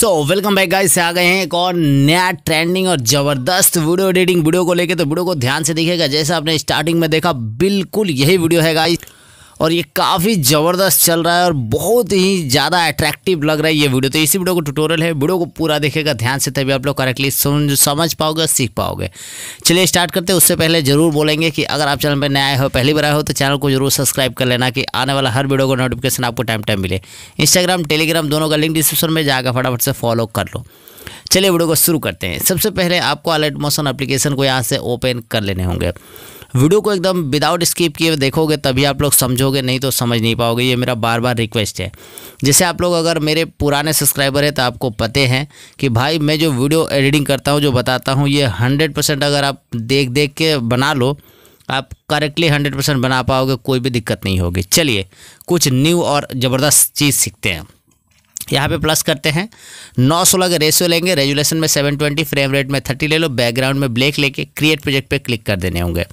so welcome back guys से आ गए हैं एक और नया ट्रेंडिंग और ज़बरदस्त वीडियो एडिटिंग वीडियो को लेके तो वीडियो को ध्यान से देखिएगा जैसा आपने स्टार्टिंग में देखा बिल्कुल यही वीडियो है गाइस और ये काफ़ी ज़बरदस्त चल रहा है और बहुत ही ज़्यादा अट्रैक्टिव लग रहा है ये वीडियो तो इसी वीडियो को ट्यूटोरियल है वीडियो को पूरा देखेगा ध्यान से तभी आप लोग करेक्टली समझ पाओगे सीख पाओगे चलिए स्टार्ट करते हैं उससे पहले ज़रूर बोलेंगे कि अगर आप चैनल पर नए आए हो पहली बार आए हो तो चैनल को जरूर सब्सक्राइब कर लेना कि आने वाला हर वीडियो को नोटिफिकेशन आपको टाइम टाइम मिले इंस्टाग्राम टेलीग्राम दोनों का लिंक डिस्क्रिप्शन में जाकर फटाफट से फॉलो कर लो चलिए वीडियो को शुरू करते हैं सबसे पहले आपको अलर्ट मोशन एप्लीकेशन को यहाँ से ओपन कर लेने होंगे वीडियो को एकदम विदाउट स्किप किए देखोगे तभी आप लोग समझोगे नहीं तो समझ नहीं पाओगे ये मेरा बार बार रिक्वेस्ट है जैसे आप लोग अगर मेरे पुराने सब्सक्राइबर हैं तो आपको पते हैं कि भाई मैं जो वीडियो एडिटिंग करता हूँ जो बताता हूँ ये हंड्रेड परसेंट अगर आप देख देख के बना लो आप करेक्टली हंड्रेड परसेंट बना पाओगे कोई भी दिक्कत नहीं होगी चलिए कुछ न्यू और ज़बरदस्त चीज़ सीखते हैं यहाँ पे प्लस करते हैं नौ सोलह का रेशियो लेंगे रेजुलेशन में सेवन ट्वेंटी फ्रेम रेट में थर्टी ले लो बैकग्राउंड में ब्लैक लेके क्रिएट प्रोजेक्ट पे क्लिक कर देने होंगे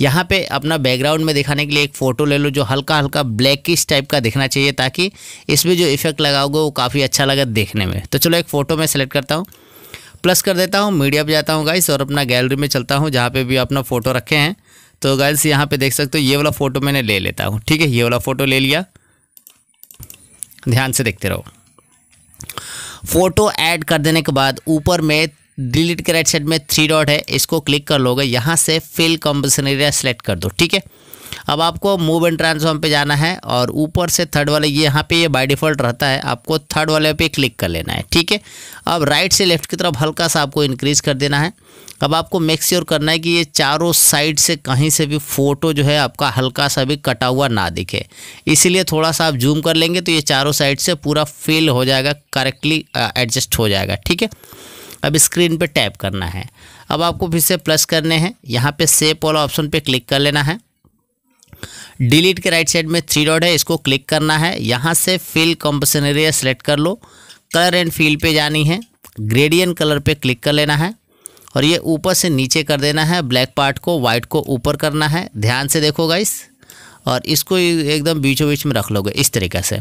यहाँ पे अपना बैकग्राउंड में दिखाने के लिए एक फ़ोटो ले लो जो हल्का हल्का ब्लैकिश टाइप का दिखना चाहिए ताकि इसमें जो इफेक्ट लगाओगे वो काफ़ी अच्छा लगे देखने में तो चलो एक फ़ोटो मैं सेलेक्ट करता हूँ प्लस कर देता हूँ मीडिया पर जाता हूँ गाइस और अपना गैलरी में चलता हूँ जहाँ पर भी अपना फ़ोटो रखे हैं तो गाइस यहाँ पर देख सकते हो ये वाला फ़ोटो मैंने ले लेता हूँ ठीक है ये वाला फ़ोटो ले लिया ध्यान से देखते रहो फ़ोटो ऐड कर देने के बाद ऊपर में डिलीट के राइट साइड में थ्री डॉट है इसको क्लिक कर लोगे यहाँ से फिल कंपल्सन एरिया सेलेक्ट कर दो ठीक है अब आपको मूव एंड ट्रांसफॉर्म पे जाना है और ऊपर से थर्ड वाले ये यहाँ पे ये बाय डिफ़ॉल्ट रहता है आपको थर्ड वाले पे क्लिक कर लेना है ठीक है अब राइट से लेफ्ट की तरफ हल्का सा आपको इंक्रीज कर देना है अब आपको मेक श्योर करना है कि ये चारों साइड से कहीं से भी फ़ोटो जो है आपका हल्का सा भी कटा हुआ ना दिखे इसीलिए थोड़ा सा आप जूम कर लेंगे तो ये चारों साइड से पूरा फिल हो जाएगा करेक्टली एडजस्ट हो जाएगा ठीक है अब स्क्रीन पे टैप करना है अब आपको फिर से प्लस करने हैं यहाँ पे सेप वाला ऑप्शन पे क्लिक कर लेना है डिलीट के राइट साइड में थ्री डॉट है इसको क्लिक करना है यहाँ से फिल कॉम्पसन एरिया सेलेक्ट कर लो कलर एंड फील पे जानी है ग्रेडियन कलर पे क्लिक कर लेना है और ये ऊपर से नीचे कर देना है ब्लैक पार्ट को वाइट को ऊपर करना है ध्यान से देखोगा इस और इसको एकदम बीचों बीच में रख लोगे इस तरीके से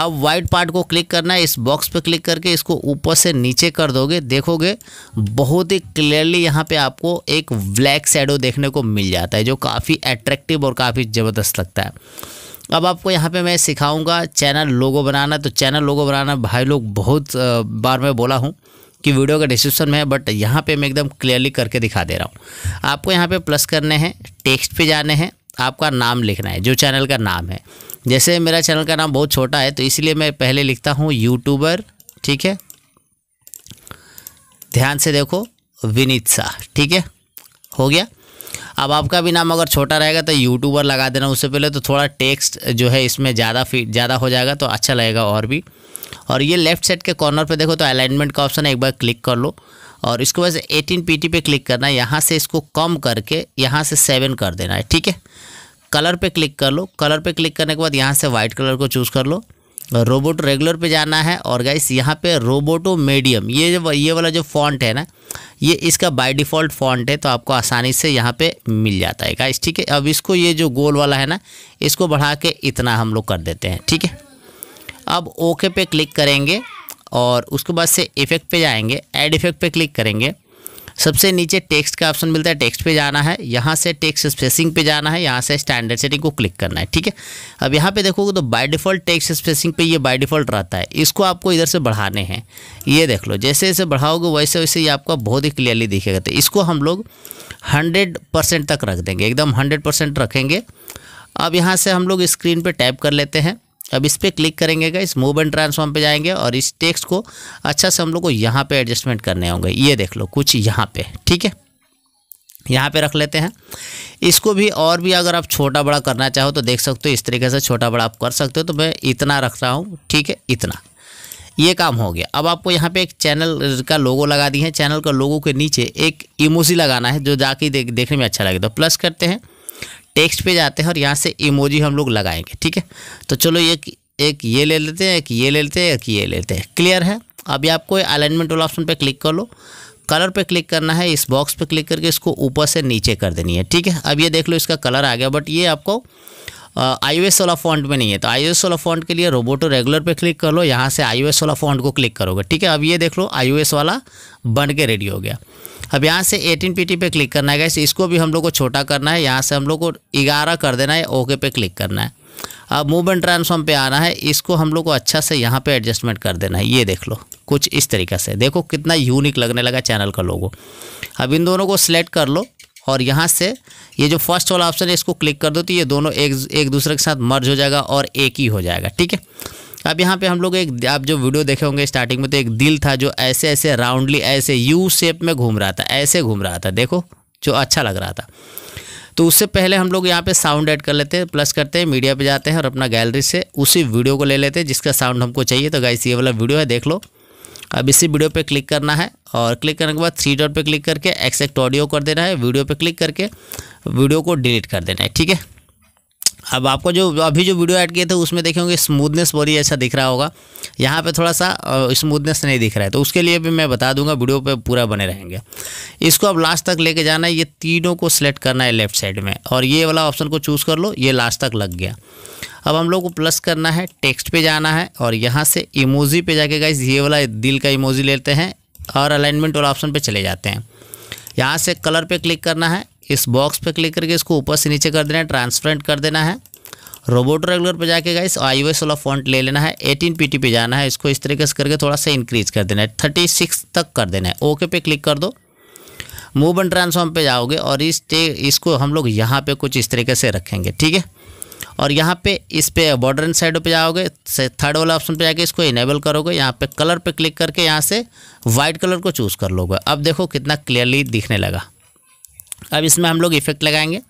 अब वाइट पार्ट को क्लिक करना है इस बॉक्स पे क्लिक करके इसको ऊपर से नीचे कर दोगे देखोगे बहुत ही क्लियरली यहाँ पे आपको एक ब्लैक शेडो देखने को मिल जाता है जो काफ़ी अट्रैक्टिव और काफ़ी ज़बरदस्त लगता है अब आपको यहाँ पे मैं सिखाऊंगा चैनल लोगो बनाना तो चैनल लोगो बनाना भाई लोग बहुत बार मैं बोला हूँ कि वीडियो का डिस्क्रिप्शन में है बट यहाँ पे मैं एकदम क्लियरली करके दिखा दे रहा हूँ आपको यहाँ पे प्लस करने हैं टेक्स्ट पे जाने हैं आपका नाम लिखना है जो चैनल का नाम है जैसे मेरा चैनल का नाम बहुत छोटा है तो इसलिए मैं पहले लिखता हूँ यूट्यूबर ठीक है ध्यान से देखो विनीत शाह ठीक है हो गया अब आपका भी नाम अगर छोटा रहेगा तो यूट्यूबर लगा देना उससे पहले तो थोड़ा टेक्स्ट जो है इसमें ज़्यादा ज़्यादा हो जाएगा तो अच्छा लगेगा और भी और ये लेफ्ट साइड के कॉर्नर पे देखो तो अलाइनमेंट का ऑप्शन है एक बार क्लिक कर लो और इसके बाद एटीन पी पे क्लिक करना है यहाँ से इसको कम करके यहाँ से सेवन कर देना है ठीक है कलर पे क्लिक कर लो कलर पे क्लिक करने के बाद यहाँ से वाइट कलर को चूज़ कर लो रोबोट रेगुलर पे जाना है और गाइस यहाँ पे रोबोटो मीडियम ये जो ये वाला जो फॉन्ट है ना ये इसका बाय डिफ़ॉल्ट फॉन्ट है तो आपको आसानी से यहाँ पे मिल जाता है गाइस ठीक है अब इसको ये जो गोल वाला है ना इसको बढ़ा के इतना हम लोग कर देते हैं ठीक है अब ओके पे क्लिक करेंगे और उसके बाद से इफेक्ट पर जाएँगे एड इफेक्ट पर क्लिक करेंगे सबसे नीचे टेक्स्ट का ऑप्शन मिलता है टेक्स्ट पे जाना है यहाँ से टेक्स्ट स्पेसिंग पे जाना है यहाँ से स्टैंडर्ड सेटिंग को क्लिक करना है ठीक है अब यहाँ पे देखोगे तो बाय डिफ़ॉल्ट टेक्स्ट स्पेसिंग पे ये बाय डिफ़ॉल्ट रहता है इसको आपको इधर से बढ़ाने हैं ये देख लो जैसे जैसे बढ़ाओगे वैसे वैसे ये आपका बहुत ही क्लियरली दिखेगा तो इसको हम लोग हंड्रेड तक रख देंगे एकदम हंड्रेड रखेंगे अब यहाँ से हम लोग स्क्रीन पर टाइप कर लेते हैं अब इस पर क्लिक करेंगे गाइस मूव एंड ट्रांसफॉर्म पे जाएंगे और इस टेक्स्ट को अच्छा से हम लोग को यहाँ पे एडजस्टमेंट करने होंगे ये देख लो कुछ यहाँ पे ठीक है यहाँ पे रख लेते हैं इसको भी और भी अगर आप छोटा बड़ा करना चाहो तो देख सकते हो इस तरीके से छोटा बड़ा आप कर सकते हो तो मैं इतना रख रहा हूँ ठीक है इतना ये काम हो गया अब आपको यहाँ पे एक चैनल का लोगो लगा दी है चैनल का लोगो के नीचे एक इमोजी लगाना है जो जाके देख देखने में अच्छा लगे तो प्लस करते हैं टेक्स्ट पे जाते हैं और यहाँ से इमोजी हम लोग लगाएंगे ठीक है तो चलो एक एक ये ले लेते हैं एक ये ले लेते हैं एक ये ले लेते हैं क्लियर है अभी आपको अलाइनमेंट वाला ऑप्शन पे क्लिक कर लो कलर पे क्लिक करना है इस बॉक्स पे क्लिक करके इसको ऊपर से नीचे कर देनी है ठीक है अब ये देख लो इसका कलर आ गया बट ये आपको आई ओ एस वाला फॉन्ट में नहीं है तो आई ओ एस वाला फॉन्ट के लिए रोबोटो रेगुलर पे क्लिक कर लो यहाँ से आई ओ एस वाला फॉन्ट को क्लिक करोगे ठीक है अब ये देख लो आई ओ एस वाला बन के रेडी हो गया अब यहाँ से एटीन पी पे क्लिक करना है गैस इसको भी हम लोग को छोटा करना है यहाँ से हम लोग को ग्यारह कर देना है ओके पे क्लिक करना है अब मूवमेंट ट्रांसफॉर्म पे आना है इसको हम लोग को अच्छा से यहाँ पे एडजस्टमेंट कर देना है ये देख लो कुछ इस तरीके से देखो कितना यूनिक लगने लगा चैनल का लोगो अब इन दोनों को सिलेक्ट कर लो और यहाँ से ये जो फर्स्ट वाला ऑप्शन है इसको क्लिक कर दो तो ये दोनों एक एक दूसरे के साथ मर्ज हो जाएगा और एक ही हो जाएगा ठीक है अब यहाँ पे हम लोग एक आप जो वीडियो देखे होंगे स्टार्टिंग में तो एक दिल था जो ऐसे ऐसे राउंडली ऐसे यू शेप में घूम रहा था ऐसे घूम रहा था देखो जो अच्छा लग रहा था तो उससे पहले हम लोग यहाँ पे साउंड ऐड कर लेते हैं प्लस करते हैं मीडिया पे जाते हैं और अपना गैलरी से उसी वीडियो को ले लेते हैं जिसका साउंड हमको चाहिए तो गाइस ये वाला वीडियो है देख लो अब इसी वीडियो पे क्लिक करना है और क्लिक करने के बाद थ्री डॉट पे क्लिक करके एक्सेक्ट ऑडियो कर देना है वीडियो पे क्लिक करके वीडियो को डिलीट कर देना है ठीक है अब आपको जो अभी जो वीडियो ऐड किए थे उसमें देखेंगे होंगे स्मूथनेस बड़ी अच्छा दिख रहा होगा यहाँ पे थोड़ा सा स्मूथनेस नहीं दिख रहा है तो उसके लिए भी मैं बता दूंगा वीडियो पे पूरा बने रहेंगे इसको अब लास्ट तक लेके जाना है ये तीनों को सिलेक्ट करना है लेफ्ट साइड में और ये वाला ऑप्शन को चूज़ कर लो ये लास्ट तक लग गया अब हम लोग को प्लस करना है टेक्स्ट पे जाना है और यहाँ से इमोजी पे जाके गए ये वाला दिल का इमोजी लेते हैं और अलाइनमेंट वाला ऑप्शन पर चले जाते हैं यहाँ से कलर पर क्लिक करना है इस बॉक्स पे क्लिक करके इसको ऊपर से नीचे कर देना है ट्रांसपेरेंट कर देना है रोबोट रेगुलर पे जाके गाइस आई ओ वाला फॉन्ट ले लेना है 18 पीटी पे जाना है इसको इस तरीके से करके थोड़ा सा इंक्रीज कर देना है 36 तक कर देना है ओके पे क्लिक कर दो मूव एंड ट्रांसफॉर्म पे जाओगे और इस इसको हम लोग यहाँ पे कुछ इस तरीके से रखेंगे ठीक है और यहाँ पे इस पे बॉर्डर एंड साइड पे जाओगे थर्ड वाला ऑप्शन पे जाके इसको इनेबल करोगे यहाँ पे कलर पे क्लिक करके यहाँ से वाइट कलर को चूज़ कर लोगे अब देखो कितना क्लियरली दिखने लगा अब इसमें हम लोग इफेक्ट लगाएंगे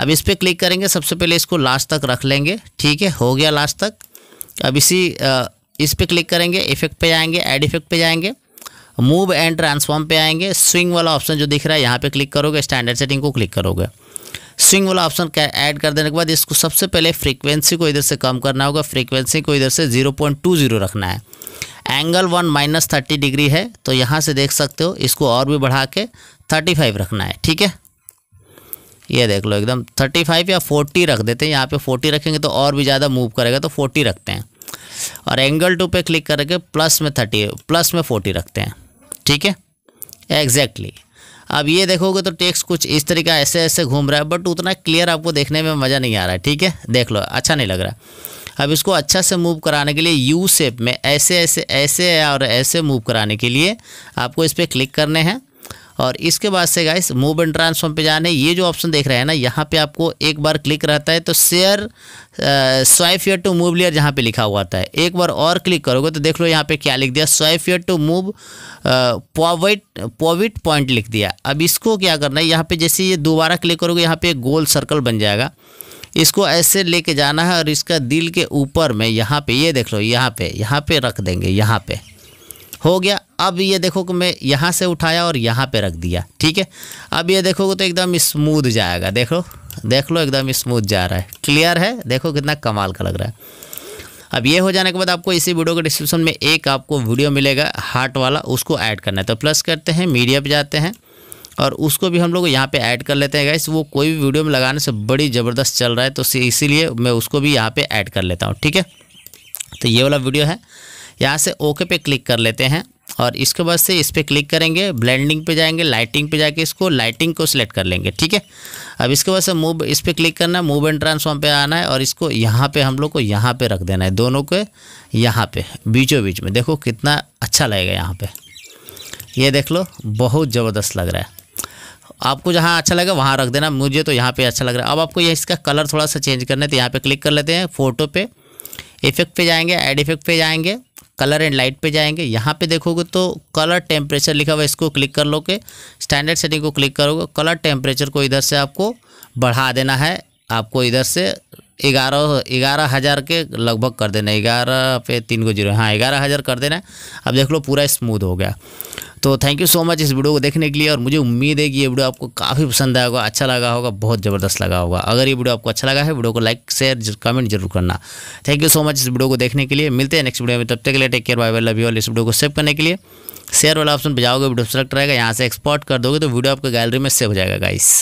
अब इस पर क्लिक करेंगे सबसे पहले इसको लास्ट तक रख लेंगे ठीक है हो गया लास्ट तक अब इसी इस पर क्लिक करेंगे इफेक्ट पे जाएंगे ऐड इफेक्ट पे जाएंगे मूव एंड ट्रांसफॉर्म पे आएंगे स्विंग वाला ऑप्शन जो दिख रहा है यहाँ पे क्लिक करोगे स्टैंडर्ड सेटिंग को क्लिक करोगे स्विंग वाला ऑप्शन ऐड कर देने के बाद इसको सबसे पहले फ्रीक्वेंसी को इधर से कम करना होगा फ्रीक्वेंसी को इधर से जीरो पॉइंट टू जीरो रखना है angle one minus thirty degree है तो यहाँ से देख सकते हो इसको और भी बढ़ा के थर्टी फाइव रखना है ठीक है ये देख लो एकदम थर्टी फाइव या फोर्टी रख देते हैं यहाँ पे फोर्टी रखेंगे तो और भी ज़्यादा मूव करेगा तो फोर्टी रखते हैं और एंगल टू पे क्लिक करके प्लस में थर्टी प्लस में फोर्टी रखते हैं ठीक है एग्जैक्टली अब ये देखोगे तो टेक्स्ट कुछ इस तरीका ऐसे ऐसे घूम रहा है बट उतना क्लियर आपको देखने में मज़ा नहीं आ रहा है ठीक है देख लो अच्छा नहीं लग रहा अब इसको अच्छा से मूव कराने के लिए यू शेप में ऐसे ऐसे ऐसे और ऐसे मूव कराने के लिए आपको इस पर क्लिक करने हैं और इसके बाद से गाइस मूव एंड ट्रांसफॉर्म पे जाने ये जो ऑप्शन देख रहे हैं ना यहाँ पे आपको एक बार क्लिक रहता है तो share swipe here to move layer जहाँ पे लिखा हुआ था एक बार और क्लिक करोगे तो देख लो यहाँ पे क्या लिख दिया swipe here to move pivot pivot point लिख दिया अब इसको क्या करना है यहाँ पर जैसे ये दोबारा क्लिक करोगे यहाँ पे गोल सर्कल बन जाएगा इसको ऐसे लेके जाना है और इसका दिल के ऊपर में यहाँ पे ये देख लो यहाँ पे यहाँ पे रख देंगे यहाँ पे हो गया अब ये देखो कि मैं यहाँ से उठाया और यहाँ पे रख दिया ठीक है अब ये देखोगे तो एकदम स्मूथ जाएगा देखो देख लो एकदम स्मूथ जा रहा है क्लियर है देखो कितना कमाल का लग रहा है अब ये हो जाने के बाद आपको इसी वीडियो के डिस्क्रिप्शन में एक आपको वीडियो मिलेगा हार्ट वाला उसको ऐड करना है तो प्लस करते हैं मीडिया पर जाते हैं और उसको भी हम लोग यहाँ पे ऐड कर लेते हैं गाइस वो कोई भी वीडियो में लगाने से बड़ी ज़बरदस्त चल रहा है तो इसीलिए मैं उसको भी यहाँ पे ऐड कर लेता हूँ ठीक है तो ये वाला वीडियो है यहाँ से ओके पे क्लिक कर लेते हैं और इसके बाद से इस पर क्लिक करेंगे ब्लेंडिंग पे जाएंगे लाइटिंग पे जाके इसको लाइटिंग को सिलेक्ट कर लेंगे ठीक है अब इसके बाद से मूव इस पर क्लिक करना है मूव एंड ट्रांसफॉर्म पे आना है और इसको यहाँ पे हम लोग को यहाँ पे रख देना है दोनों के यहाँ पे बीचों बीच में देखो कितना अच्छा लगेगा यहाँ पर ये देख लो बहुत ज़बरदस्त लग रहा है आपको जहाँ अच्छा लगे वहाँ रख देना मुझे तो यहाँ पर अच्छा लग रहा है अब आपको ये इसका कलर थोड़ा सा चेंज करना है तो यहाँ पर क्लिक कर लेते हैं फोटो पे इफेक्ट पे जाएंगे एड इफेक्ट पे जाएंगे कलर एंड लाइट पे जाएंगे यहाँ पे देखोगे तो कलर टेम्परेचर लिखा हुआ है इसको क्लिक कर लोगे स्टैंडर्ड सेटिंग को क्लिक करोगे कलर टेम्परेचर को इधर से आपको बढ़ा देना है आपको इधर से ग्यारह ग्यारह हज़ार के लगभग कर देना है ग्यारह पे तीन को जीरो हाँ ग्यारह हज़ार कर देना है अब देख लो पूरा स्मूथ हो गया तो थैंक यू सो मच इस वीडियो को देखने के लिए और मुझे उम्मीद है कि ये वीडियो आपको काफ़ी पसंद आया होगा अच्छा लगा होगा बहुत ज़बरदस्त लगा होगा अगर ये वीडियो आपको अच्छा लगा है वीडियो को लाइक शेयर कमेंट जरूर करना थैंक यू सो मच इस वीडियो को देखने के लिए मिलते हैं नेक्स्ट वीडियो में तब तक के लिए take care bye love you all इस वीडियो को सेव करने के लिए शेयर वाला ऑप्शन बजाओगे वीडियो सेलेक्ट रहेगा यहाँ से एक्सपोर्ट कर दोगे तो वीडियो आपके गैलरी में सेव हो जाएगा गाइस